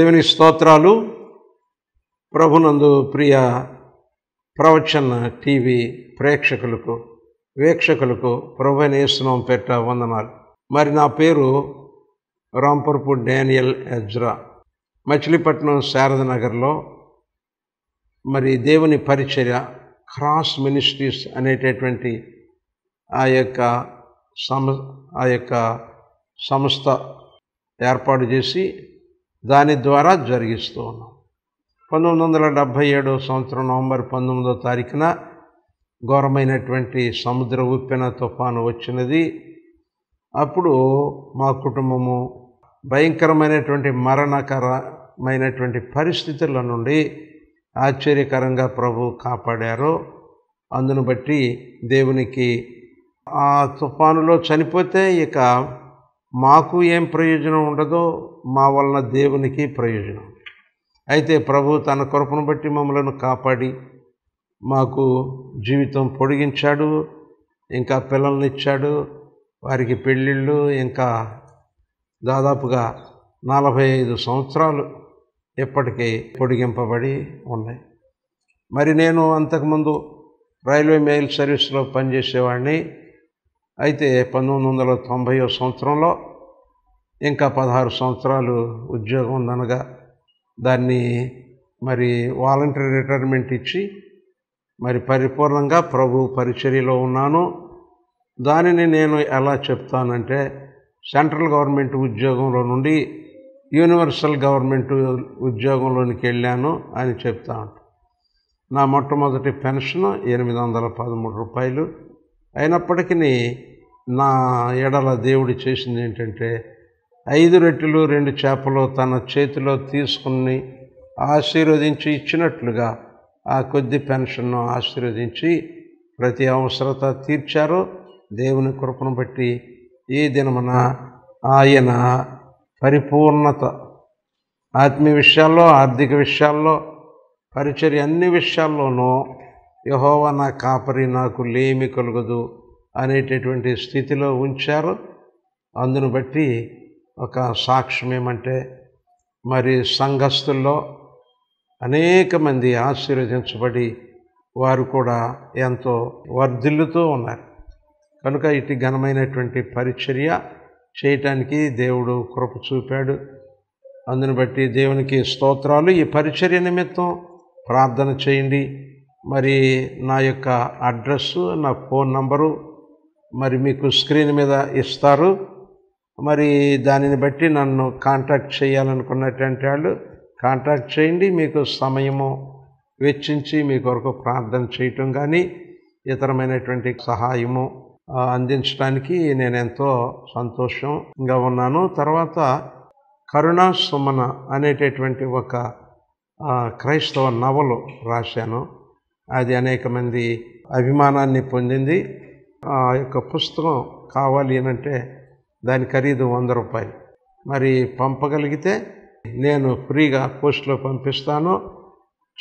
దేవుని స్తోత్రాలు ప్రభునందు ప్రియ ప్రవచన టీవీ ప్రేక్షకులకు వీక్షకులకు ప్రభునేస్తున్నాం పెట్ట వందనాలు మరి నా పేరు రాంపూర్పు డానియల్ ఎజ్రా మచిలీపట్నం శారదనగర్లో మరి దేవుని పరిచర్య క్రాస్ మినిస్ట్రీస్ అనేటటువంటి ఆ యొక్క సమ ఆ యొక్క సంస్థ ఏర్పాటు చేసి దాని ద్వారా జరిగిస్తూ ఉన్నాం పంతొమ్మిది వందల డెబ్భై ఏడో సంవత్సరం నవంబర్ పంతొమ్మిదో తారీఖున ఘోరమైనటువంటి సముద్ర ఉప్పెన తుఫాను వచ్చినది అప్పుడు మా కుటుంబము భయంకరమైనటువంటి మరణకరమైనటువంటి పరిస్థితుల నుండి ఆశ్చర్యకరంగా ప్రభు కాపాడారు అందును బట్టి దేవునికి ఆ తుఫానులో చనిపోతే ఇక మాకు ఏం ప్రయోజనం ఉండదో మా వలన దేవునికి ప్రయోజనం అయితే ప్రభు తన కొరకును బట్టి మమ్మలను కాపాడి మాకు జీవితం పొడిగించాడు ఇంకా పిల్లల్ని ఇచ్చాడు వారికి పెళ్ళిళ్ళు ఇంకా దాదాపుగా నలభై ఐదు సంవత్సరాలు ఇప్పటికీ పొడిగింపబడి ఉన్నాయి మరి నేను అంతకుముందు రైల్వే మెయిల్ సర్వీస్లో పనిచేసేవాడిని అయితే పంతొమ్మిది వందల తొంభై సంవత్సరంలో ఇంకా పదహారు సంవత్సరాలు ఉద్యోగం ఉందనగా దాన్ని మరి వాలంటరీ రిటైర్మెంట్ ఇచ్చి మరి పరిపూర్ణంగా ప్రభు పరిచర్యలో ఉన్నాను దానిని నేను ఎలా చెప్తానంటే సెంట్రల్ గవర్నమెంట్ ఉద్యోగంలో నుండి యూనివర్సల్ గవర్నమెంట్ ఉద్యోగంలోనికి వెళ్ళాను అని చెప్తా నా మొట్టమొదటి పెన్షన్ ఎనిమిది వందల పదమూడు రూపాయలు అయినప్పటికీ నా ఎడల దేవుడు చేసింది ఏంటంటే ఐదు రెట్టెలు రెండు చేపలు తన చేతిలో తీసుకుని ఆశీర్వదించి ఇచ్చినట్లుగా ఆ కొద్ది పెన్షన్ను ఆశీర్వదించి ప్రతి అవసరత తీర్చారు దేవుని కృపను బట్టి ఈ దినమున ఆయన పరిపూర్ణత ఆత్మీయ విషయాల్లో ఆర్థిక విషయాల్లో పరిచర్ అన్ని విషయాల్లోనూ యహోవ నా కాపరి నాకు లేమి కలుగదు అనేటటువంటి స్థితిలో ఉంచారు అందును బట్టి ఒక సాక్ష్యం ఏమంటే మరి సంఘస్థుల్లో అనేక మంది ఆశీర్వదించబడి వారు కూడా ఎంతో వర్ధిల్లుతూ ఉన్నారు కనుక ఇటు ఘనమైనటువంటి పరిచర్య చేయటానికి దేవుడు కృప చూపాడు అందును బట్టి దేవునికి స్తోత్రాలు ఈ పరిచర్య నిమిత్తం ప్రార్థన చేయండి మరి నా యొక్క అడ్రస్సు నా ఫోన్ నంబరు మరి మీకు స్క్రీన్ మీద ఇస్తారు మరి దానిని బట్టి నన్ను కాంటాక్ట్ చేయాలనుకున్నటువంటి వాళ్ళు కాంటాక్ట్ చేయండి మీకు సమయము వెచ్చించి మీ కొరకు ప్రార్థన చేయటం కానీ ఇతరమైనటువంటి సహాయము అందించడానికి నేను ఎంతో సంతోషంగా ఉన్నాను తర్వాత కరుణా సుమన అనేటటువంటి ఒక క్రైస్తవ నవలు రాశాను అది అనేక మంది అభిమానాన్ని పొందింది ఆ యొక్క పుస్తకం కావాలి అంటే దాని ఖరీదు వంద రూపాయలు మరి పంపగలిగితే నేను ఫ్రీగా పోస్ట్లో పంపిస్తాను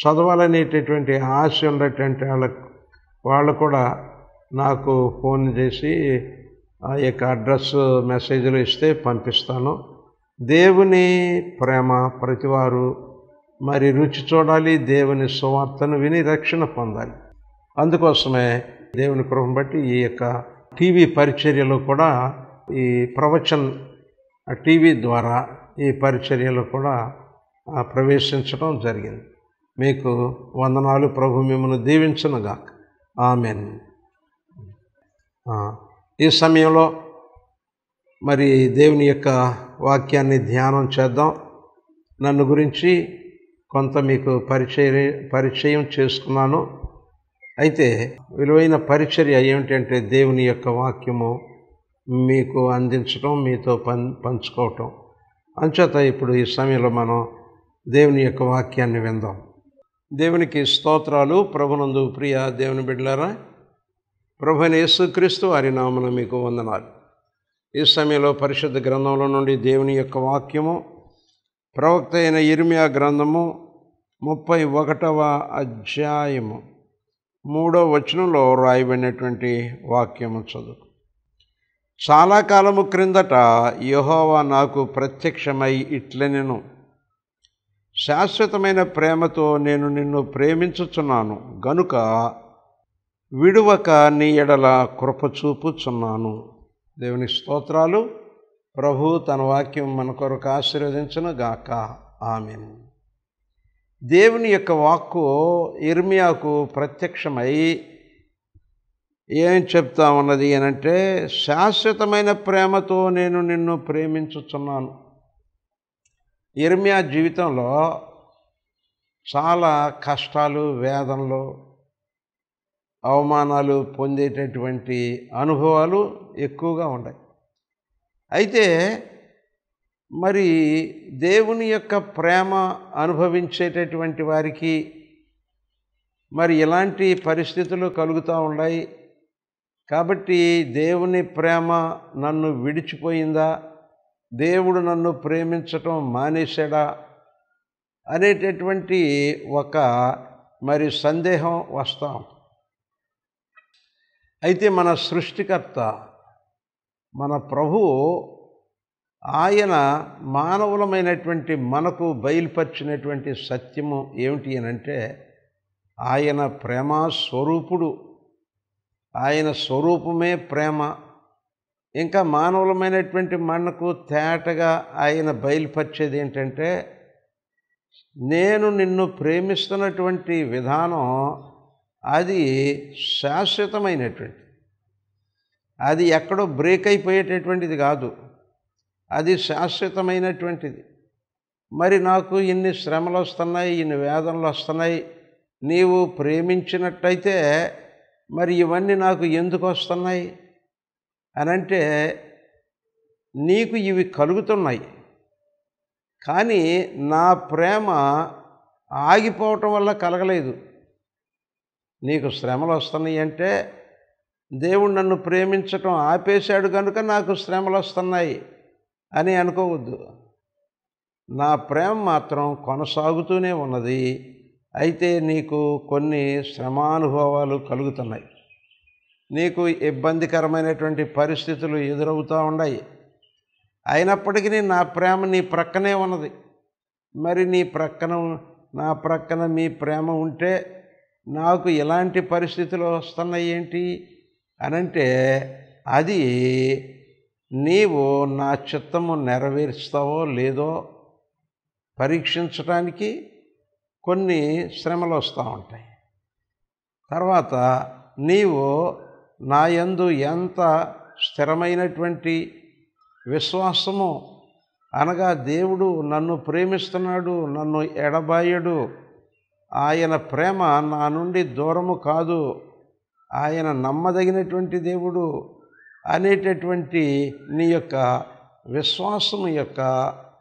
చదవాలనేటటువంటి ఆశ ఉన్నటువంటి వాళ్ళకు వాళ్ళు కూడా నాకు ఫోన్ చేసి ఆ యొక్క అడ్రస్ మెసేజ్లు ఇస్తే పంపిస్తాను దేవుని ప్రేమ ప్రతివారు మరి రుచి చూడాలి దేవుని సువార్తను విని రక్షణ పొందాలి అందుకోసమే దేవుని కృపను బట్టి ఈ యొక్క టీవీ పరిచర్యలో కూడా ఈ ప్రవచన్ టీవీ ద్వారా ఈ పరిచర్యలో కూడా ప్రవేశించడం జరిగింది మీకు వందనాలు ప్రభు మిమ్మల్ని దీవించనుగా ఆమె ఈ సమయంలో మరి దేవుని యొక్క వాక్యాన్ని ధ్యానం చేద్దాం నన్ను గురించి కొంత మీకు పరిచయ పరిచయం చేసుకున్నాను అయితే విలువైన పరిచర్య ఏమిటంటే దేవుని యొక్క వాక్యము మీకు అందించడం మీతో పం పంచుకోవటం అంచేత ఇప్పుడు ఈ సమయంలో మనం దేవుని యొక్క వాక్యాన్ని విందాం దేవునికి స్తోత్రాలు ప్రభునందు ప్రియ దేవుని బిడ్డలారా ప్రభుని యేసుక్రీస్తు వారి నామన మీకు వందనాలు ఈ సమయంలో పరిశుద్ధ గ్రంథంలో నుండి దేవుని యొక్క వాక్యము ప్రవక్త అయిన ఇర్మియా గ్రంథము ముప్పై ఒకటవ అధ్యాయము మూడో వచనంలో రాయబడినటువంటి వాక్యము చదువు చాలా కాలము క్రిందట యహోవా నాకు ప్రత్యక్షమై నేను శాశ్వతమైన ప్రేమతో నేను నిన్ను ప్రేమించుచున్నాను గనుక విడువక నీ ఎడల కృపచూపుచున్నాను చూపుచున్నాను దేవుని స్తోత్రాలు ప్రభు తన వాక్యం మన కొరకు ఆశీర్వదించను గాక ఆమెను దేవుని యొక్క వాక్కు ఇర్మియాకు ప్రత్యక్షమై ఏం చెప్తా ఉన్నది అనంటే శాశ్వతమైన ప్రేమతో నేను నిన్ను ప్రేమించుచున్నాను ఇర్మియా జీవితంలో చాలా కష్టాలు వేదనలు అవమానాలు పొందేటటువంటి అనుభవాలు ఎక్కువగా ఉన్నాయి అయితే మరి దేవుని యొక్క ప్రేమ అనుభవించేటటువంటి వారికి మరి ఇలాంటి పరిస్థితులు కలుగుతూ ఉన్నాయి కాబట్టి దేవుని ప్రేమ నన్ను విడిచిపోయిందా దేవుడు నన్ను ప్రేమించటం మానేశాడా అనేటటువంటి ఒక మరి సందేహం వస్తాం అయితే మన సృష్టికర్త మన ప్రభువు ఆయన మానవులమైనటువంటి మనకు బయలుపరిచినటువంటి సత్యము ఏమిటి అని అంటే ఆయన ప్రేమ స్వరూపుడు ఆయన స్వరూపమే ప్రేమ ఇంకా మానవులమైనటువంటి మనకు తేటగా ఆయన బయలుపరిచేది ఏంటంటే నేను నిన్ను ప్రేమిస్తున్నటువంటి విధానం అది శాశ్వతమైనటువంటి అది ఎక్కడో బ్రేక్ అయిపోయేటటువంటిది కాదు అది శాశ్వతమైనటువంటిది మరి నాకు ఇన్ని శ్రమలు వస్తున్నాయి ఇన్ని వేదనలు వస్తున్నాయి నీవు ప్రేమించినట్టయితే మరి ఇవన్నీ నాకు ఎందుకు వస్తున్నాయి అనంటే నీకు ఇవి కలుగుతున్నాయి కానీ నా ప్రేమ ఆగిపోవటం వల్ల కలగలేదు నీకు శ్రమలు వస్తున్నాయి అంటే దేవుడు నన్ను ప్రేమించటం ఆపేశాడు కనుక నాకు శ్రమలు వస్తున్నాయి అని అనుకోవద్దు నా ప్రేమ మాత్రం కొనసాగుతూనే ఉన్నది అయితే నీకు కొన్ని శ్రమానుభవాలు కలుగుతున్నాయి నీకు ఇబ్బందికరమైనటువంటి పరిస్థితులు ఎదురవుతూ ఉన్నాయి అయినప్పటికీ నా ప్రేమ నీ ప్రక్కనే ఉన్నది మరి నీ ప్రక్కన నా ప్రక్కన మీ ప్రేమ ఉంటే నాకు ఎలాంటి పరిస్థితులు వస్తున్నాయి ఏంటి అనంటే అది నీవు నా చిత్తము నెరవేరుస్తావో లేదో పరీక్షించడానికి కొన్ని శ్రమలు వస్తూ ఉంటాయి తర్వాత నీవు నా యందు ఎంత స్థిరమైనటువంటి విశ్వాసము అనగా దేవుడు నన్ను ప్రేమిస్తున్నాడు నన్ను ఎడబాయడు ఆయన ప్రేమ నా నుండి దూరము కాదు ఆయన నమ్మదగినటువంటి దేవుడు అనేటటువంటి నీ యొక్క విశ్వాసం యొక్క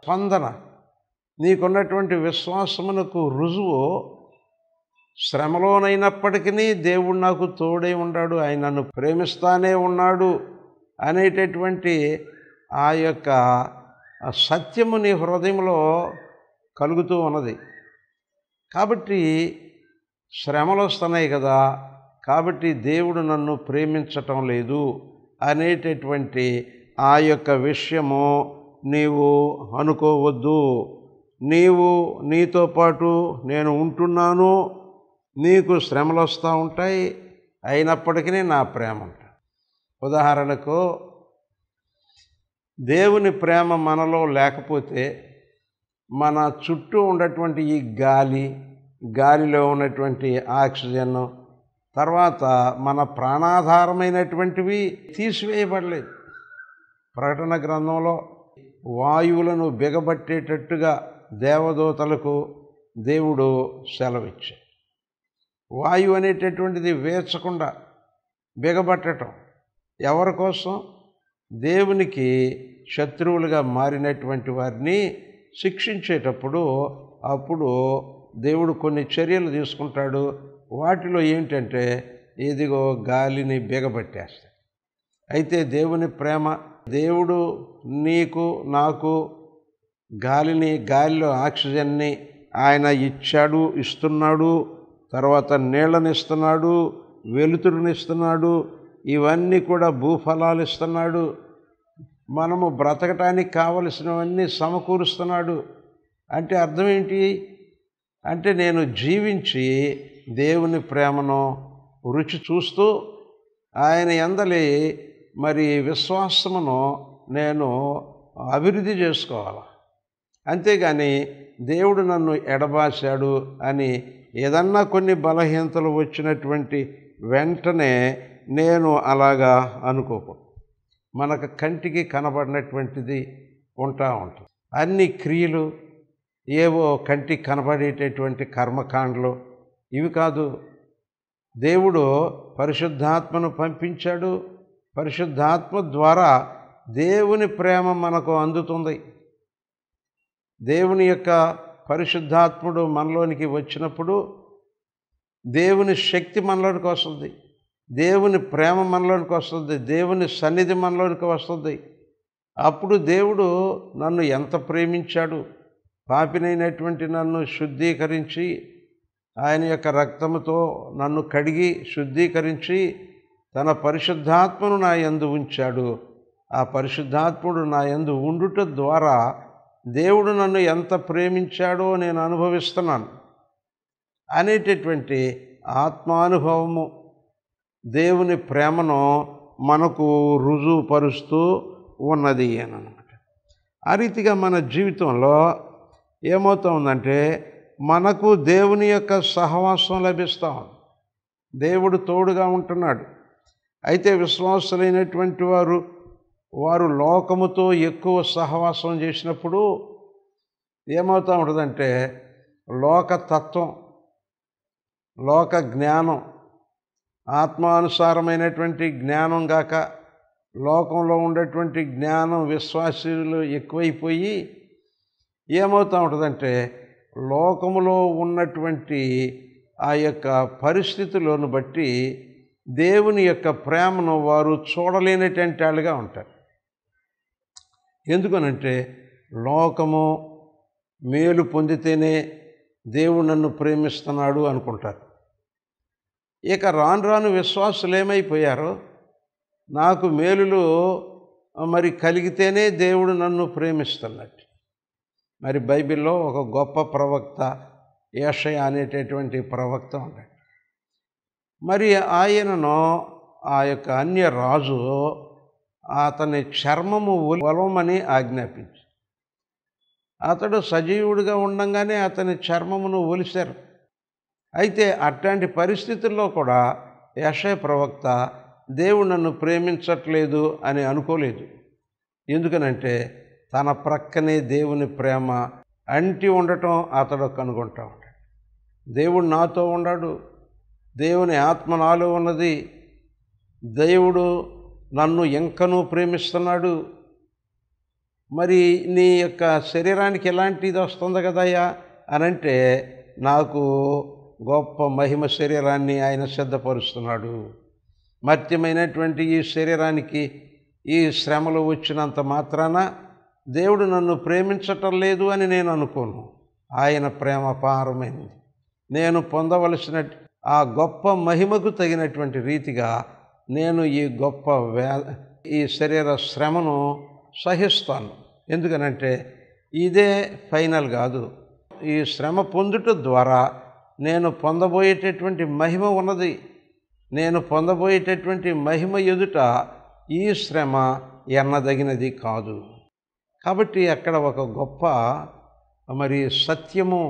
స్పందన నీకున్నటువంటి విశ్వాసమునకు రుజువు శ్రమలోనైనప్పటికీ దేవుడు నాకు తోడై ఉన్నాడు ఆయన నన్ను ప్రేమిస్తానే ఉన్నాడు అనేటటువంటి ఆ యొక్క సత్యము నీ హృదయంలో కలుగుతూ ఉన్నది కాబట్టి శ్రమలు వస్తున్నాయి కదా కాబట్టి దేవుడు నన్ను ప్రేమించటం లేదు అనేటటువంటి ఆ యొక్క విషయము నీవు అనుకోవద్దు నీవు నీతో పాటు నేను ఉంటున్నాను నీకు శ్రమలు వస్తూ ఉంటాయి అయినప్పటికీ నా ప్రేమ ఉంటుంది ఉదాహరణకు దేవుని ప్రేమ మనలో లేకపోతే మన చుట్టూ ఉన్నటువంటి ఈ గాలి గాలిలో ఉన్నటువంటి ఆక్సిజన్ తర్వాత మన ప్రాణాధారమైనటువంటివి తీసివేయబడలేదు ప్రకటన గ్రంథంలో వాయువులను బిగబట్టేటట్టుగా దేవదూతలకు దేవుడు సెలవిచ్చాడు వాయువు అనేటటువంటిది వేచకుండా బిగబట్టడం ఎవరి కోసం దేవునికి శత్రువులుగా మారినటువంటి వారిని శిక్షించేటప్పుడు అప్పుడు దేవుడు కొన్ని చర్యలు తీసుకుంటాడు వాటిలో ఏమిటంటే ఇదిగో గాలిని బిగబట్టేస్తాయి అయితే దేవుని ప్రేమ దేవుడు నీకు నాకు గాలిని గాలిలో ఆక్సిజన్ని ఆయన ఇచ్చాడు ఇస్తున్నాడు తర్వాత నీళ్ళని ఇస్తున్నాడు వెలుతురుని ఇస్తున్నాడు ఇవన్నీ కూడా భూఫలాలు ఇస్తున్నాడు మనము బ్రతకటానికి కావలసినవన్నీ సమకూరుస్తున్నాడు అంటే అర్థం ఏంటి అంటే నేను జీవించి దేవుని ప్రేమను రుచి చూస్తూ ఆయన ఎందలి మరి విశ్వాసమును నేను అభివృద్ధి చేసుకోవాలి అంతేగాని దేవుడు నన్ను ఎడబాశాడు అని ఏదన్నా కొన్ని బలహీనతలు వచ్చినటువంటి వెంటనే నేను అలాగా అనుకోకు మనకు కంటికి కనబడినటువంటిది ఉంటా ఉంటుంది అన్ని క్రియలు ఏవో కంటికి కనపడేటటువంటి కర్మకాండలు ఇవి కాదు దేవుడు పరిశుద్ధాత్మను పంపించాడు పరిశుద్ధాత్మ ద్వారా దేవుని ప్రేమ మనకు అందుతుంది దేవుని యొక్క పరిశుద్ధాత్ముడు మనలోనికి వచ్చినప్పుడు దేవుని శక్తి మనలోనికి వస్తుంది దేవుని ప్రేమ మనలోనికి వస్తుంది దేవుని సన్నిధి మనలోనికి వస్తుంది అప్పుడు దేవుడు నన్ను ఎంత ప్రేమించాడు పాపినైనటువంటి నన్ను శుద్ధీకరించి ఆయన యొక్క రక్తముతో నన్ను కడిగి శుద్ధీకరించి తన పరిశుద్ధాత్మను నా యందు ఉంచాడు ఆ పరిశుద్ధాత్ముడు నా యందు ఉండుట ద్వారా దేవుడు నన్ను ఎంత ప్రేమించాడో నేను అనుభవిస్తున్నాను అనేటటువంటి ఆత్మానుభవము దేవుని ప్రేమను మనకు రుజువుపరుస్తూ ఉన్నది అనమాట ఆ రీతిగా మన జీవితంలో ఏమవుతూ ఉందంటే మనకు దేవుని యొక్క సహవాసం లభిస్తాం దేవుడు తోడుగా ఉంటున్నాడు అయితే విశ్వాసులైనటువంటి వారు వారు లోకముతో ఎక్కువ సహవాసం చేసినప్పుడు ఏమవుతూ ఉంటుందంటే లోకతత్వం లోక జ్ఞానం ఆత్మానుసారమైనటువంటి జ్ఞానం గాక లోకంలో ఉండేటువంటి జ్ఞానం విశ్వాసీయులు ఎక్కువైపోయి ఏమవుతూ ఉంటుందంటే లోకములో ఉన్నటువంటి ఆ యొక్క పరిస్థితులను బట్టి దేవుని యొక్క ప్రేమను వారు చూడలేనటువంటి వాళ్ళుగా ఉంటారు ఎందుకనంటే లోకము మేలు పొందితేనే దేవుడు నన్ను ప్రేమిస్తున్నాడు అనుకుంటారు ఇక రాను రాను విశ్వాసులు ఏమైపోయారో నాకు మేలులు మరి కలిగితేనే దేవుడు నన్ను ప్రేమిస్తున్నట్టు మరి బైబిల్లో ఒక గొప్ప ప్రవక్త ఏషయ అనేటటువంటి ప్రవక్త ఉంటాడు మరి ఆయనను ఆ యొక్క అన్య రాజు అతని చర్మము ఉలవమని ఆజ్ఞాపించి అతడు సజీవుడిగా ఉండగానే అతని చర్మమును ఒలిశారు అయితే అట్లాంటి పరిస్థితుల్లో కూడా యషయ ప్రవక్త దేవుడు నన్ను ప్రేమించట్లేదు అని అనుకోలేదు ఎందుకనంటే తన ప్రక్కనే దేవుని ప్రేమ అంటి ఉండటం అతడు కనుగొంటా ఉంటాడు దేవుడు నాతో ఉన్నాడు దేవుని ఆత్మ నాలో ఉన్నది దేవుడు నన్ను ఎంకనూ ప్రేమిస్తున్నాడు మరి నీ యొక్క శరీరానికి ఎలాంటిది వస్తుంది కదయ్యా అని అంటే నాకు గొప్ప మహిమ శరీరాన్ని ఆయన సిద్ధపరుస్తున్నాడు మర్త్యమైనటువంటి ఈ శరీరానికి ఈ శ్రమలు వచ్చినంత మాత్రాన దేవుడు నన్ను ప్రేమించటం లేదు అని నేను అనుకోను ఆయన ప్రేమ పారమైంది నేను పొందవలసిన ఆ గొప్ప మహిమకు తగినటువంటి రీతిగా నేను ఈ గొప్ప వే ఈ శరీర శ్రమను సహిస్తాను ఎందుకనంటే ఇదే ఫైనల్ కాదు ఈ శ్రమ పొందుట ద్వారా నేను పొందబోయేటటువంటి మహిమ ఉన్నది నేను పొందబోయేటటువంటి మహిమ ఎదుట ఈ శ్రమ ఎన్నదగినది కాదు కాబట్టి అక్కడ ఒక గొప్ప మరి సత్యము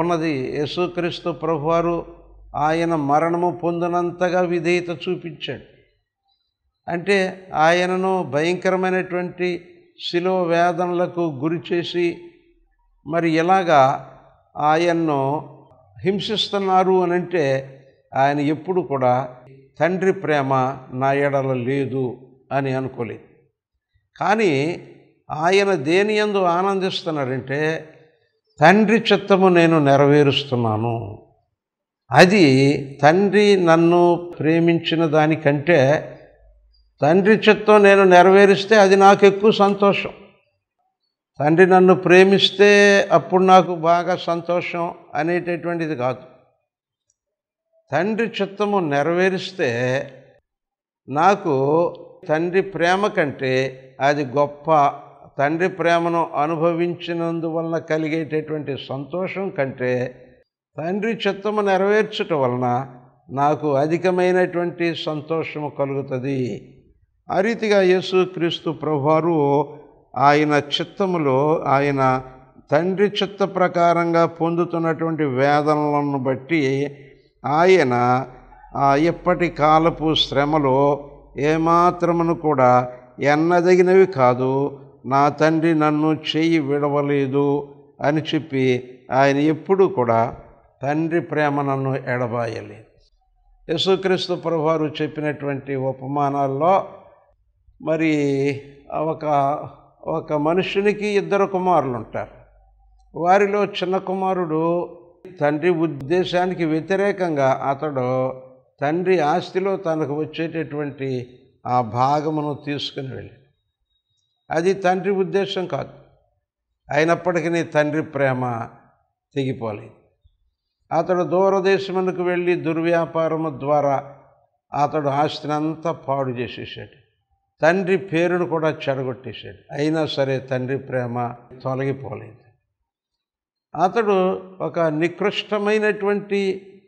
ఉన్నది యేసుక్రీస్తు ప్రభువారు ఆయన మరణము పొందినంతగా విధేయత చూపించాడు అంటే ఆయనను భయంకరమైనటువంటి శిలో వేదనలకు గురి చేసి మరి ఎలాగా ఆయన్ను హింసిస్తున్నారు అని అంటే ఆయన ఎప్పుడు కూడా తండ్రి ప్రేమ నా ఎడల లేదు అని అనుకోలేదు కానీ ఆయన దేని ఎందు ఆనందిస్తున్నాడంటే తండ్రి చిత్తము నేను నెరవేరుస్తున్నాను అది తండ్రి నన్ను ప్రేమించిన దానికంటే తండ్రి చిత్తం నేను నెరవేరిస్తే అది నాకు ఎక్కువ సంతోషం తండ్రి నన్ను ప్రేమిస్తే అప్పుడు నాకు బాగా సంతోషం అనేటటువంటిది కాదు తండ్రి చిత్తము నెరవేరిస్తే నాకు తండ్రి ప్రేమ కంటే అది గొప్ప తండ్రి ప్రేమను అనుభవించినందువలన కలిగేటటువంటి సంతోషం కంటే తండ్రి చిత్తము నెరవేర్చటం వలన నాకు అధికమైనటువంటి సంతోషము కలుగుతుంది ఆ రీతిగా యేసుక్రీస్తు ప్రభువారు ఆయన చిత్తములో ఆయన తండ్రి చిత్త ప్రకారంగా పొందుతున్నటువంటి వేదనలను బట్టి ఆయన ఎప్పటి కాలపు శ్రమలో ఏమాత్రమును కూడా ఎన్నదగినవి కాదు నా తండ్రి నన్ను చెయ్యి విడవలేదు అని చెప్పి ఆయన ఎప్పుడూ కూడా తండ్రి ప్రేమ నన్ను ఎడబాయలేదు యేసుక్రీస్తు ప్రభువారు చెప్పినటువంటి ఉపమానాల్లో మరి ఒక ఒక మనుషునికి ఇద్దరు కుమారులు ఉంటారు వారిలో చిన్న కుమారుడు తండ్రి ఉద్దేశానికి వ్యతిరేకంగా అతడు తండ్రి ఆస్తిలో తనకు వచ్చేటటువంటి ఆ భాగమును తీసుకుని వెళ్ళి అది తండ్రి ఉద్దేశం కాదు అయినప్పటికీ తండ్రి ప్రేమ తెగిపోలేదు అతడు దూరదేశమునకు వెళ్ళి దుర్వ్యాపారము ద్వారా అతడు ఆస్తినంతా పాడు చేసేసాడు తండ్రి పేరును కూడా చెడగొట్టేశాడు అయినా సరే తండ్రి ప్రేమ తొలగిపోలేదు అతడు ఒక నికృష్టమైనటువంటి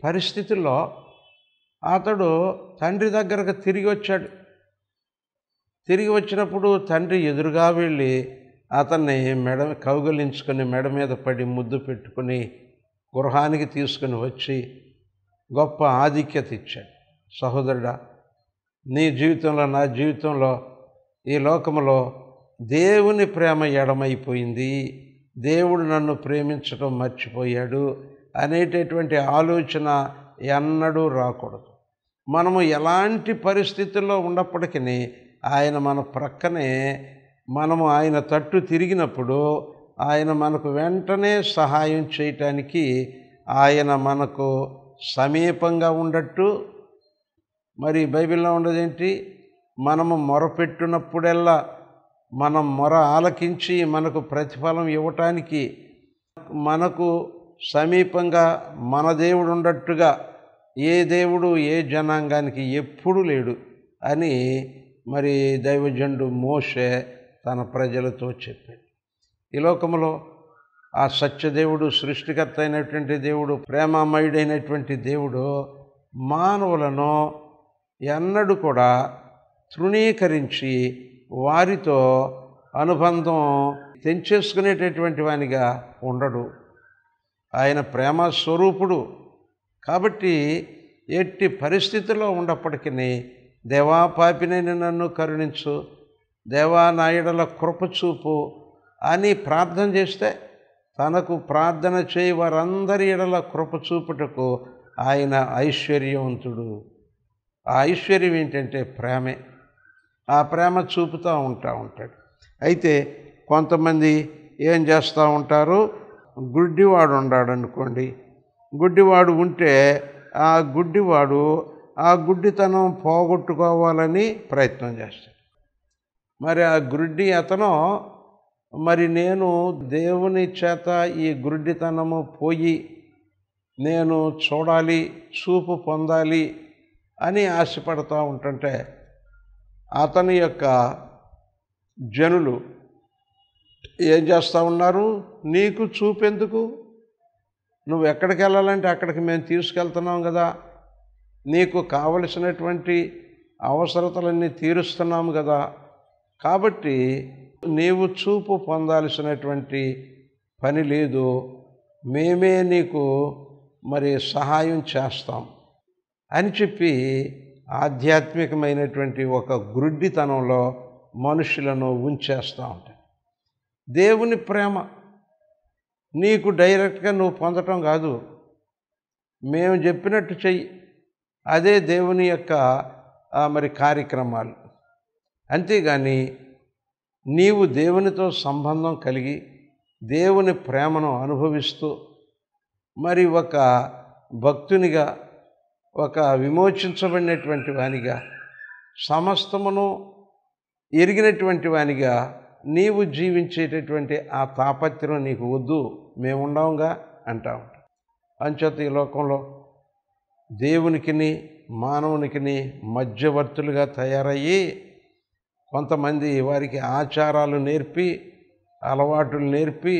పరిస్థితుల్లో అతడు తండ్రి దగ్గరకు తిరిగి వచ్చాడు తిరిగి వచ్చినప్పుడు తండ్రి ఎదురుగా వెళ్ళి అతన్ని మెడ కౌగలించుకొని మెడ మీద పడి ముద్దు పెట్టుకుని గృహానికి తీసుకుని వచ్చి గొప్ప ఆధిక్యత ఇచ్చాడు సహోదరుడా నీ జీవితంలో నా జీవితంలో ఈ లోకంలో దేవుని ప్రేమ ఎడమైపోయింది దేవుడు నన్ను ప్రేమించడం మర్చిపోయాడు అనేటటువంటి ఆలోచన ఎన్నడూ రాకూడదు మనము ఎలాంటి పరిస్థితుల్లో ఉన్నప్పటికీ ఆయన మన ప్రక్కనే మనము ఆయన తట్టు తిరిగినప్పుడు ఆయన మనకు వెంటనే సహాయం చేయటానికి ఆయన మనకు సమీపంగా ఉండట్టు మరి బైబిల్లో ఉండదేంటి మనము మొరపెట్టినప్పుడెల్లా మనం మొర ఆలకించి మనకు ప్రతిఫలం ఇవ్వటానికి మనకు సమీపంగా మన దేవుడు ఉండట్టుగా ఏ దేవుడు ఏ జనాంగానికి ఎప్పుడు లేడు అని మరి దైవజండు మోషే తన ప్రజలతో చెప్పాడు ఈ లోకంలో ఆ సత్యదేవుడు సృష్టికర్త అయినటువంటి దేవుడు ప్రేమామయుడైనటువంటి దేవుడు మానవులను ఎన్నడూ కూడా తృణీకరించి వారితో అనుబంధం తెంచేసుకునేటటువంటి వానిగా ఉండడు ఆయన ప్రేమ స్వరూపుడు కాబట్టి ఎట్టి పరిస్థితిలో ఉన్నప్పటికీ దేవా పాపినని నన్ను కరుణించు దేవా నాయుడల కృపచూపు అని ప్రార్థన చేస్తే తనకు ప్రార్థన చేయి వారందరి ఎడల కృపచూపుటకు ఆయన ఐశ్వర్యవంతుడు ఆ ఐశ్వర్యం ఏంటంటే ప్రేమే ఆ ప్రేమ చూపుతూ ఉంటా ఉంటాడు అయితే కొంతమంది ఏం చేస్తూ ఉంటారు గుడ్డివాడు ఉన్నాడు అనుకోండి గుడ్డివాడు ఉంటే ఆ గుడ్డివాడు ఆ గుడ్డితనం పోగొట్టుకోవాలని ప్రయత్నం చేస్తాడు మరి ఆ గుడ్డి అతను మరి నేను దేవుని చేత ఈ గుడ్డితనము పోయి నేను చూడాలి చూపు పొందాలి అని ఆశపడతా ఉంటుంటే అతని యొక్క జనులు ఏం చేస్తూ ఉన్నారు నీకు చూపెందుకు నువ్వు ఎక్కడికి వెళ్ళాలంటే అక్కడికి మేము తీసుకెళ్తున్నాం కదా నీకు కావలసినటువంటి అవసరతలన్నీ తీరుస్తున్నాము కదా కాబట్టి నీవు చూపు పొందాల్సినటువంటి పని లేదు మేమే నీకు మరి సహాయం చేస్తాం అని చెప్పి ఆధ్యాత్మికమైనటువంటి ఒక గ్రుడ్డితనంలో మనుషులను ఉంచేస్తూ ఉంటాయి దేవుని ప్రేమ నీకు డైరెక్ట్గా నువ్వు పొందటం కాదు మేము చెప్పినట్టు చెయ్యి అదే దేవుని యొక్క మరి కార్యక్రమాలు అంతేగాని నీవు దేవునితో సంబంధం కలిగి దేవుని ప్రేమను అనుభవిస్తూ మరి ఒక భక్తునిగా ఒక విమోచించబడినటువంటి వానిగా సమస్తమును ఎరిగినటువంటి వానిగా నీవు జీవించేటటువంటి ఆ తాపత్రం నీకు వద్దు మేముండవుగా అంటా ఉంటాం అంచేత ఈ లోకంలో దేవునికిని మానవునికిని మధ్యవర్తులుగా తయారయ్యి కొంతమంది వారికి ఆచారాలు నేర్పి అలవాట్లు నేర్పి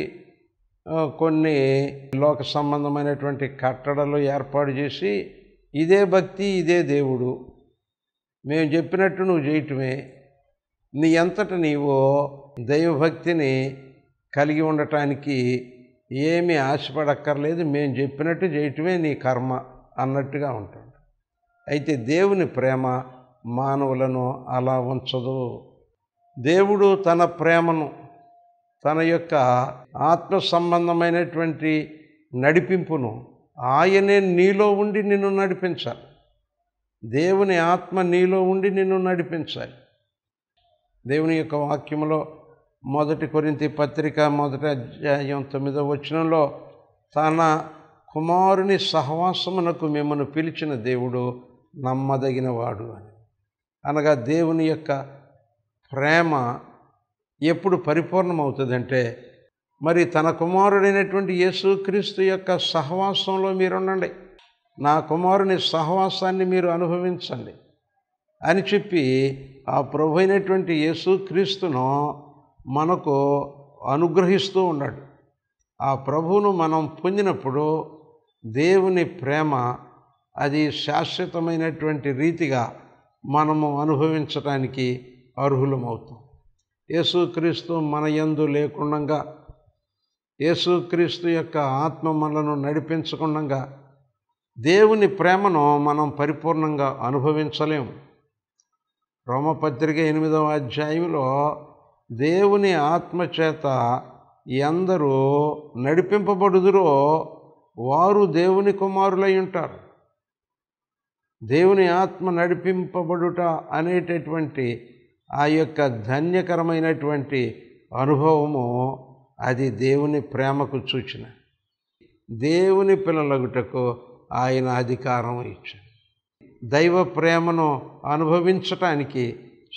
కొన్ని లోక సంబంధమైనటువంటి కట్టడలు ఏర్పాటు చేసి ఇదే భక్తి ఇదే దేవుడు మేము చెప్పినట్టు నువ్వు చేయటమే నీ ఎంతట నీవో దైవభక్తిని కలిగి ఉండటానికి ఏమీ ఆశపడక్కర్లేదు మేము చెప్పినట్టు చేయటమే నీ కర్మ అన్నట్టుగా ఉంటాడు అయితే దేవుని ప్రేమ మానవులను అలా ఉంచదు దేవుడు తన ప్రేమను తన యొక్క ఆత్మ సంబంధమైనటువంటి నడిపింపును ఆయనే నీలో ఉండి నిన్ను నడిపించాలి దేవుని ఆత్మ నీలో ఉండి నిన్ను నడిపించాలి దేవుని యొక్క వాక్యంలో మొదటి కొరింతి పత్రిక మొదటి అధ్యాయం తొమ్మిదవ వచనంలో తన కుమారుని సహవాసమునకు మిమ్మల్ని పిలిచిన దేవుడు నమ్మదగినవాడు అని అనగా దేవుని యొక్క ప్రేమ ఎప్పుడు పరిపూర్ణమవుతుందంటే మరి తన కుమారుడైనటువంటి యేసుక్రీస్తు యొక్క సహవాసంలో మీరుండండి నా కుమారుని సహవాసాన్ని మీరు అనుభవించండి అని చెప్పి ఆ ప్రభు అయినటువంటి యేసుక్రీస్తును మనకు అనుగ్రహిస్తూ ఉన్నాడు ఆ ప్రభువును మనం పొందినప్పుడు దేవుని ప్రేమ అది శాశ్వతమైనటువంటి రీతిగా మనము అనుభవించటానికి అర్హులమవుతాం యేసుక్రీస్తు మన ఎందు లేకుండగా యేసుక్రీస్తు యొక్క ఆత్మ మనను నడిపించకుండా దేవుని ప్రేమను మనం పరిపూర్ణంగా అనుభవించలేము రోమపత్రిక ఎనిమిదవ అధ్యాయంలో దేవుని ఆత్మచేత ఎందరూ నడిపింపబడుదురో వారు దేవుని కుమారులై ఉంటారు దేవుని ఆత్మ నడిపింపబడుట అనేటటువంటి ఆ యొక్క ధన్యకరమైనటువంటి అనుభవము అది దేవుని ప్రేమకు సూచన దేవుని పిల్లలగుటకు ఆయన అధికారం ఇచ్చాడు దైవ ప్రేమను అనుభవించటానికి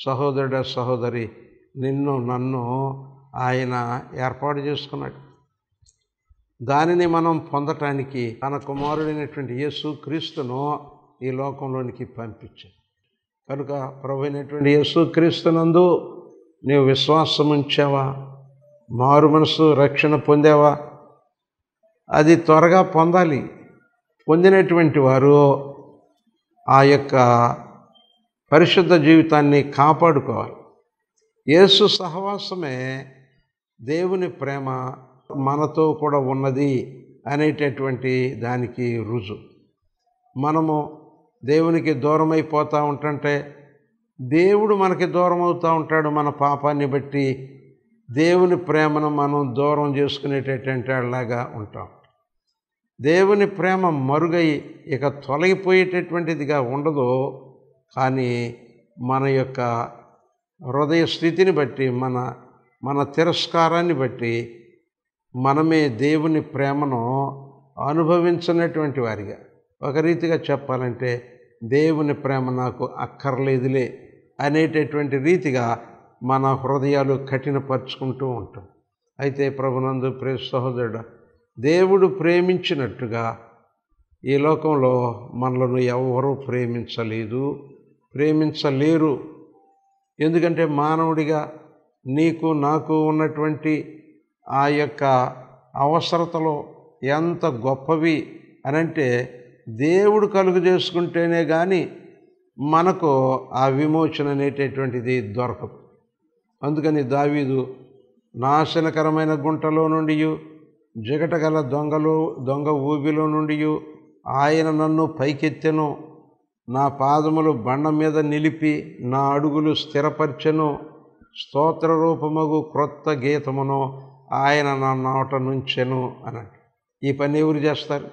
సహోదరుడ సహోదరి నిన్ను నన్ను ఆయన ఏర్పాటు చేసుకున్నాడు దానిని మనం పొందటానికి తన కుమారుడైనటువంటి యేసు క్రీస్తును ఈ లోకంలోనికి పంపించాడు కనుక ప్రభు అయినటువంటి యేసు క్రీస్తునందు నీవు విశ్వాసం ఉంచావా మారు మనసు రక్షణ పొందావా అది త్వరగా పొందాలి పొందినటువంటి వారు ఆ యొక్క పరిశుద్ధ జీవితాన్ని కాపాడుకోవాలి యేసు సహవాసమే దేవుని ప్రేమ మనతో కూడా ఉన్నది అనేటటువంటి దానికి రుజు మనము దేవునికి దూరం అయిపోతూ ఉంటుంటే దేవుడు మనకి దూరం అవుతూ ఉంటాడు మన పాపాన్ని బట్టి దేవుని ప్రేమను మనం దూరం చేసుకునేటటువంటి వాళ్ళలాగా ఉంటాం దేవుని ప్రేమ మరుగై ఇక తొలగిపోయేటటువంటిదిగా ఉండదు కానీ మన యొక్క హృదయ స్థితిని బట్టి మన మన తిరస్కారాన్ని బట్టి మనమే దేవుని ప్రేమను అనుభవించినటువంటి వారిగా ఒక రీతిగా చెప్పాలంటే దేవుని ప్రేమ నాకు అక్కర్లేదులే అనేటటువంటి రీతిగా మన హృదయాలు కఠినపరుచుకుంటూ ఉంటాం అయితే ప్రభునందు ప్రే సహోదరుడు దేవుడు ప్రేమించినట్టుగా ఈ లోకంలో మనలను ఎవరూ ప్రేమించలేదు ప్రేమించలేరు ఎందుకంటే మానవుడిగా నీకు నాకు ఉన్నటువంటి ఆ యొక్క అవసరతలు ఎంత గొప్పవి అని అంటే దేవుడు కలుగు చేసుకుంటేనే కానీ మనకు ఆ విమోచన అనేటటువంటిది దొరకదు అందుకని దావీదు నాశనకరమైన గుంటలో నుండి గల దొంగలో దొంగ ఊబిలో నుండి ఆయన నన్ను పైకెత్తెను నా పాదములు బండ మీద నిలిపి నా అడుగులు స్థిరపరచెను స్తోత్ర రూపమగు క్రొత్త గీతమును ఆయన నా నోట నుంచెను అన్నట్టు ఈ పని ఎవరు చేస్తారు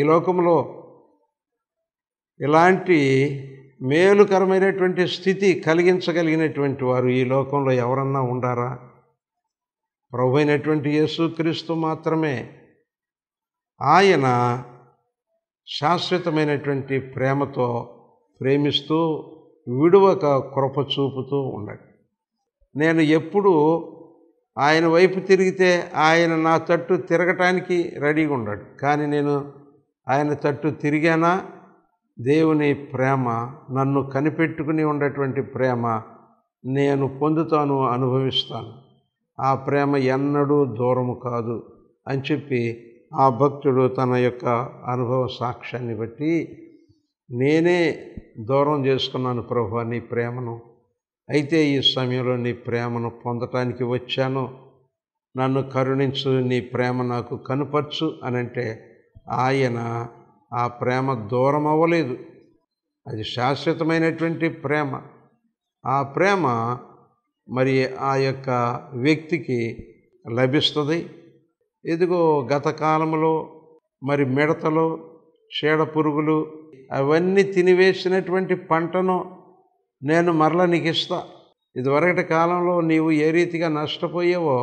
ఈ లోకంలో ఇలాంటి మేలుకరమైనటువంటి స్థితి కలిగించగలిగినటువంటి వారు ఈ లోకంలో ఎవరన్నా ఉండారా ప్రభు అయినటువంటి యేసుక్రీస్తు మాత్రమే ఆయన శాశ్వతమైనటువంటి ప్రేమతో ప్రేమిస్తూ విడువక కృప చూపుతూ ఉండండి నేను ఎప్పుడు ఆయన వైపు తిరిగితే ఆయన నా తట్టు తిరగటానికి రెడీగా ఉండడు కానీ నేను ఆయన తట్టు తిరిగానా దేవుని ప్రేమ నన్ను కనిపెట్టుకుని ఉండేటువంటి ప్రేమ నేను పొందుతాను అనుభవిస్తాను ఆ ప్రేమ ఎన్నడూ దూరము కాదు అని చెప్పి ఆ భక్తుడు తన యొక్క అనుభవ సాక్ష్యాన్ని బట్టి నేనే దూరం చేసుకున్నాను ప్రభు నీ ప్రేమను అయితే ఈ సమయంలో నీ ప్రేమను పొందటానికి వచ్చాను నన్ను కరుణించు నీ ప్రేమ నాకు కనపరచు అని అంటే ఆయన ఆ ప్రేమ దూరం అవ్వలేదు అది శాశ్వతమైనటువంటి ప్రేమ ఆ ప్రేమ మరి ఆ యొక్క వ్యక్తికి లభిస్తుంది ఇదిగో గత కాలంలో మరి మిడతలు చీడ పురుగులు అవన్నీ తినివేసినటువంటి పంటను నేను మరల నీకు ఇస్తా ఇదివరకటి కాలంలో నీవు ఏ రీతిగా నష్టపోయావో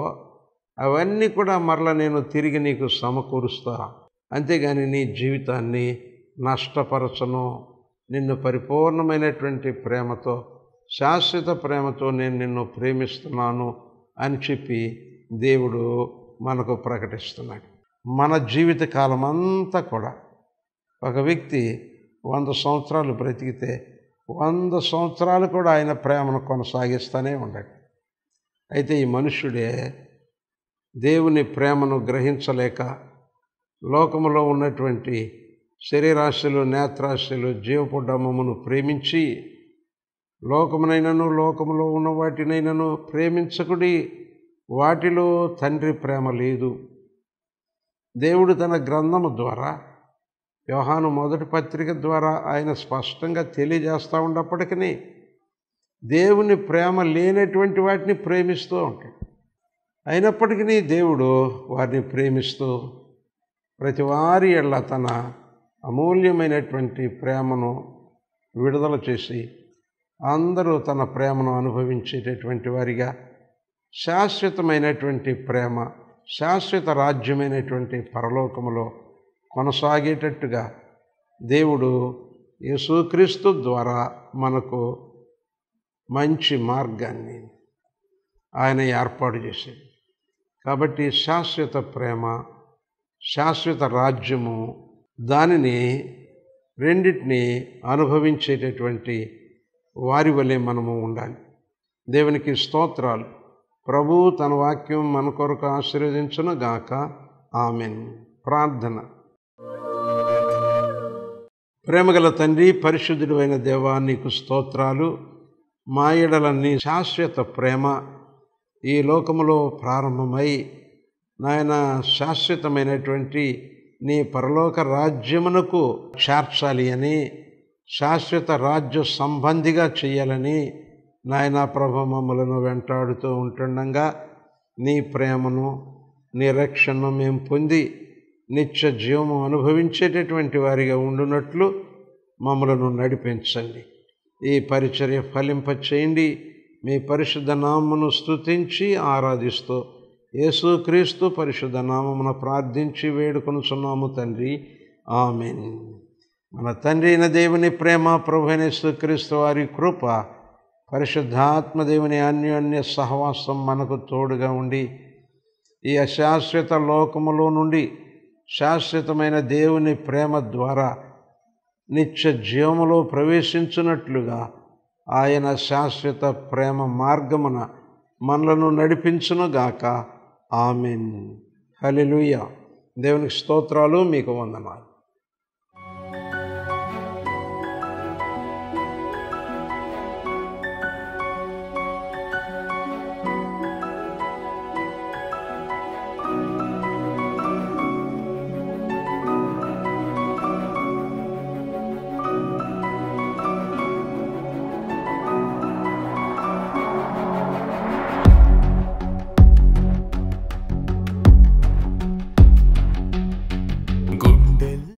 అవన్నీ కూడా మరల నేను తిరిగి నీకు సమకూరుస్తా అంతేగాని నీ జీవితాన్ని నష్టపరచను నిన్ను పరిపూర్ణమైనటువంటి ప్రేమతో శాశ్వత ప్రేమతో నేను నిన్ను ప్రేమిస్తున్నాను అని చెప్పి దేవుడు మనకు ప్రకటిస్తున్నాడు మన జీవిత కాలం అంతా కూడా ఒక వ్యక్తి వంద సంవత్సరాలు బ్రతికితే వంద సంవత్సరాలు కూడా ఆయన ప్రేమను కొనసాగిస్తూనే ఉండడు అయితే ఈ మనుష్యుడే దేవుని ప్రేమను గ్రహించలేక లోకంలో ఉన్నటువంటి శరీరాశులు నేత్రాశులు జీవపు డమ్మమును ప్రేమించి లోకమునైనను లోకములో ఉన్న వాటినైనను ప్రేమించకుడి వాటిలో తండ్రి ప్రేమ లేదు దేవుడు తన గ్రంథము ద్వారా వ్యవహాను మొదటి పత్రిక ద్వారా ఆయన స్పష్టంగా తెలియజేస్తూ ఉన్నప్పటికీ దేవుని ప్రేమ లేనటువంటి వాటిని ప్రేమిస్తూ ఉంటాడు అయినప్పటికీ దేవుడు వారిని ప్రేమిస్తూ ప్రతి వారి ఎళ్ళ తన అమూల్యమైనటువంటి ప్రేమను విడుదల చేసి అందరూ తన ప్రేమను అనుభవించేటటువంటి వారిగా శాశ్వతమైనటువంటి ప్రేమ శాశ్వత రాజ్యమైనటువంటి పరలోకములో కొనసాగేటట్టుగా దేవుడు యేసుక్రీస్తు ద్వారా మనకు మంచి మార్గాన్ని ఆయన ఏర్పాటు చేశాడు కాబట్టి శాశ్వత ప్రేమ శాశ్వత రాజ్యము దానిని రెండింటిని అనుభవించేటటువంటి వారి వలె మనము ఉండాలి దేవునికి స్తోత్రాలు ప్రభు తన వాక్యం మన కొరకు ఆశీర్వదించును గాక ఆమెన్ ప్రార్థన ప్రేమగల తండ్రి పరిశుద్ధుడు అయిన దేవా నీకు స్తోత్రాలు మా ఎడలన్నీ శాశ్వత ప్రేమ ఈ లోకములో ప్రారంభమై నాయన శాశ్వతమైనటువంటి నీ పరలోక రాజ్యమునకు చేర్చాలి అని శాశ్వత రాజ్య సంబంధిగా చేయాలని నాయన ప్రభ మమ్మలను వెంటాడుతూ ఉంటుండగా నీ ప్రేమను నీ రక్షణను మేము పొంది నిత్య జీవము అనుభవించేటటువంటి వారిగా ఉండునట్లు మమ్మలను నడిపించండి ఈ పరిచర్య ఫలింప చేయండి మీ పరిశుద్ధ నామమును స్థుతించి ఆరాధిస్తూ యేసుక్రీస్తు పరిశుద్ధ నామమున ప్రార్థించి వేడుకొనుచున్నాము తండ్రి ఆమెన్ మన తండ్రి అయిన దేవుని ప్రేమ ప్రభు యేసుక్రీస్తు వారి కృప పరిశుద్ధాత్మదేవుని అన్యోన్య సహవాసం మనకు తోడుగా ఉండి ఈ అశాశ్వత లోకములో నుండి శాశ్వతమైన దేవుని ప్రేమ ద్వారా నిత్య జీవములో ప్రవేశించినట్లుగా ఆయన శాశ్వత ప్రేమ మార్గమున మనలను నడిపించునుగాక ఆమెన్ హలిలుయ దేవునికి స్తోత్రాలు మీకు వందనాలు